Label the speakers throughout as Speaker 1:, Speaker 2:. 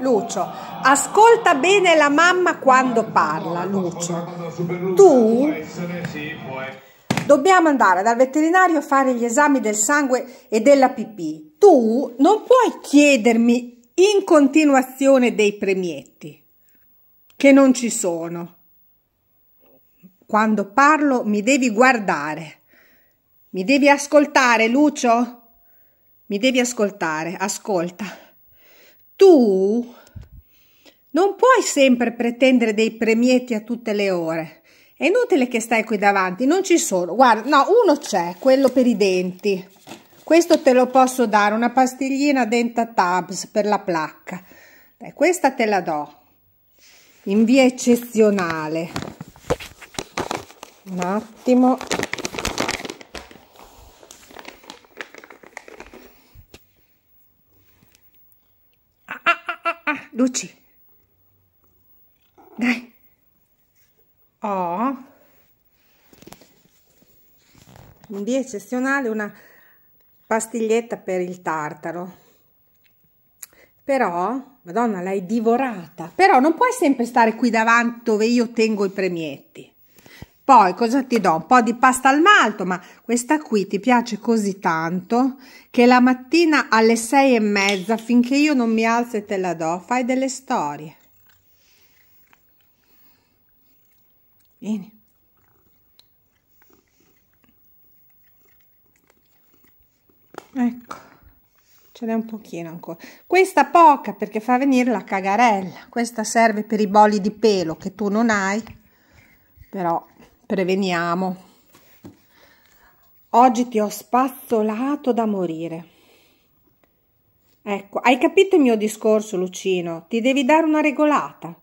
Speaker 1: Lucio, ascolta bene la mamma quando parla, Lucio. Tu dobbiamo andare dal veterinario a fare gli esami del sangue e della pipì. Tu non puoi chiedermi in continuazione dei premietti che non ci sono. Quando parlo mi devi guardare, mi devi ascoltare, Lucio. Mi devi ascoltare, ascolta. Tu puoi sempre pretendere dei premietti a tutte le ore. È inutile che stai qui davanti, non ci sono. Guarda, no, uno c'è, quello per i denti. Questo te lo posso dare, una pastiglina Denta Tabs per la placca. Beh, questa te la do, in via eccezionale. Un attimo. ah, ah, ah, ah, ah Luci, dai. Oh. Un dia eccezionale, una pastiglietta per il tartaro. Però, madonna, l'hai divorata. Però non puoi sempre stare qui davanti dove io tengo i premietti. Poi cosa ti do? Un po' di pasta al malto, ma questa qui ti piace così tanto che la mattina alle sei e mezza, finché io non mi alzo e te la do, fai delle storie. Vieni. Ecco, ce n'è un pochino ancora. Questa poca perché fa venire la cagarella. Questa serve per i boli di pelo che tu non hai, però preveniamo. Oggi ti ho spazzolato da morire. Ecco, hai capito il mio discorso, Lucino? Ti devi dare una regolata.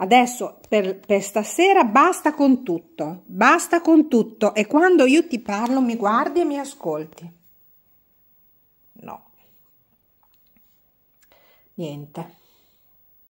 Speaker 1: Adesso per, per, stasera basta con tutto, basta con tutto e quando io ti parlo mi guardi e mi ascolti. No. Niente.